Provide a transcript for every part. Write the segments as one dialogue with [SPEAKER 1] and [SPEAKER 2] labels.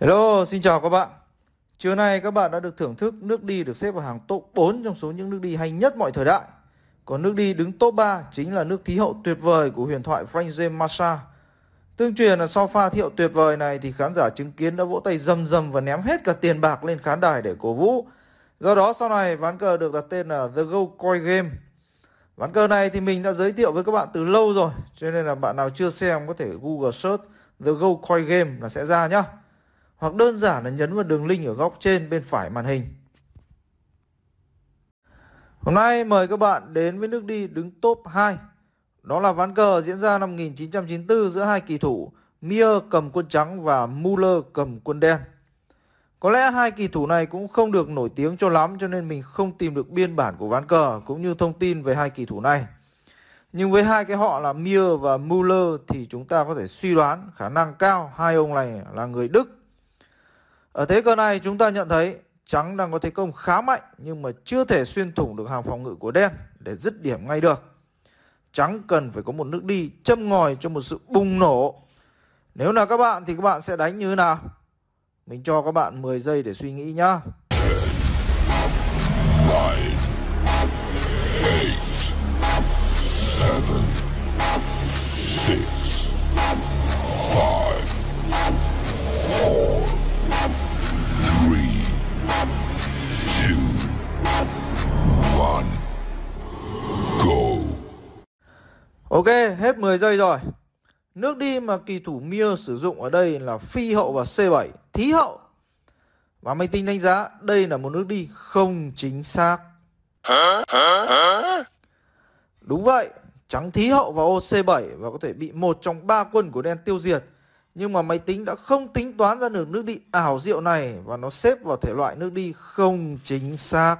[SPEAKER 1] Hello, xin chào các bạn. Trưa nay các bạn đã được thưởng thức nước đi được xếp vào hàng top 4 trong số những nước đi hay nhất mọi thời đại. Còn nước đi đứng top 3 chính là nước thí hậu tuyệt vời của huyền thoại Frank James Massa. Tương truyền là sau pha thí hậu tuyệt vời này thì khán giả chứng kiến đã vỗ tay rầm rầm và ném hết cả tiền bạc lên khán đài để cổ vũ. Do đó sau này ván cờ được đặt tên là The Go Coin Game. Ván cờ này thì mình đã giới thiệu với các bạn từ lâu rồi, cho nên là bạn nào chưa xem có thể Google search The Go Coin Game là sẽ ra nhá hoặc đơn giản là nhấn vào đường link ở góc trên bên phải màn hình. Hôm nay mời các bạn đến với nước đi đứng top 2. Đó là ván cờ diễn ra năm 1994 giữa hai kỳ thủ Mier cầm quân trắng và Muller cầm quân đen. Có lẽ hai kỳ thủ này cũng không được nổi tiếng cho lắm cho nên mình không tìm được biên bản của ván cờ cũng như thông tin về hai kỳ thủ này. Nhưng với hai cái họ là Mier và Muller thì chúng ta có thể suy đoán khả năng cao hai ông này là người Đức ở thế cờ này chúng ta nhận thấy trắng đang có thế công khá mạnh nhưng mà chưa thể xuyên thủng được hàng phòng ngự của đen để dứt điểm ngay được. Trắng cần phải có một nước đi châm ngòi cho một sự bùng nổ. Nếu là các bạn thì các bạn sẽ đánh như thế nào? Mình cho các bạn 10 giây để suy nghĩ nhá. Ok, hết 10 giây rồi. Nước đi mà kỳ thủ Mir sử dụng ở đây là phi hậu và C7, thí hậu. Và máy tính đánh giá đây là một nước đi không chính xác. Đúng vậy, trắng thí hậu và ô C7 và có thể bị một trong ba quân của đen tiêu diệt. Nhưng mà máy tính đã không tính toán ra được nước đi ảo diệu này và nó xếp vào thể loại nước đi không chính xác.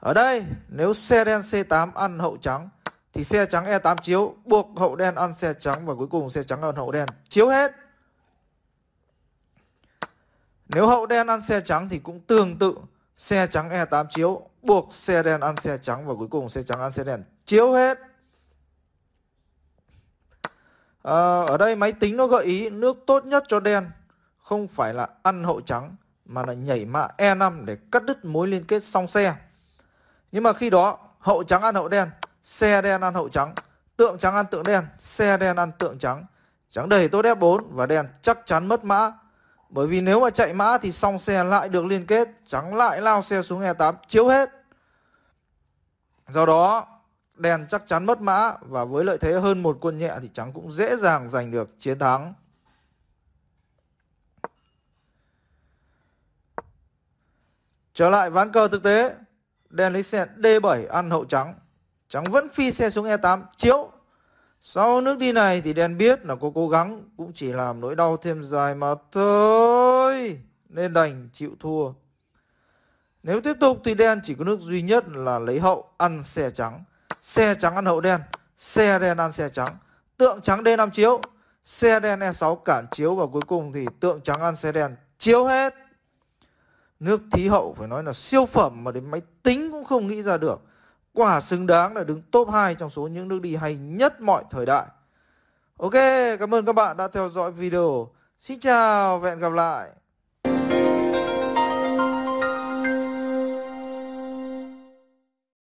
[SPEAKER 1] Ở đây, nếu xe đen C8 ăn hậu trắng thì xe trắng E8 chiếu buộc hậu đen ăn xe trắng và cuối cùng xe trắng ăn hậu đen chiếu hết. Nếu hậu đen ăn xe trắng thì cũng tương tự xe trắng E8 chiếu buộc xe đen ăn xe trắng và cuối cùng xe trắng ăn xe đen chiếu hết. À, ở đây máy tính nó gợi ý nước tốt nhất cho đen không phải là ăn hậu trắng mà là nhảy mã E5 để cắt đứt mối liên kết song xe. Nhưng mà khi đó hậu trắng ăn hậu đen xe đen ăn hậu trắng tượng trắng ăn tượng đen xe đen ăn tượng trắng trắng đẩy tốt F4 và đen chắc chắn mất mã bởi vì nếu mà chạy mã thì song xe lại được liên kết trắng lại lao xe xuống E8 chiếu hết do đó đen chắc chắn mất mã và với lợi thế hơn một quân nhẹ thì trắng cũng dễ dàng giành được chiến thắng Trở lại ván cờ thực tế, đen lấy xe D7 ăn hậu trắng. Chóng vẫn phi xe xuống E8 chiếu Sau nước đi này thì đen biết là cô cố gắng Cũng chỉ làm nỗi đau thêm dài mà thôi Nên đành chịu thua Nếu tiếp tục thì đen chỉ có nước duy nhất là lấy hậu ăn xe trắng Xe trắng ăn hậu đen Xe đen ăn xe trắng Tượng trắng D5 chiếu Xe đen E6 cản chiếu và cuối cùng thì tượng trắng ăn xe đen chiếu hết Nước thí hậu phải nói là siêu phẩm mà đến máy tính cũng không nghĩ ra được quả xứng đáng là đứng top 2 trong số những nước đi hay nhất mọi thời đại. Ok, cảm ơn các bạn đã theo dõi video. Xin chào và hẹn gặp lại.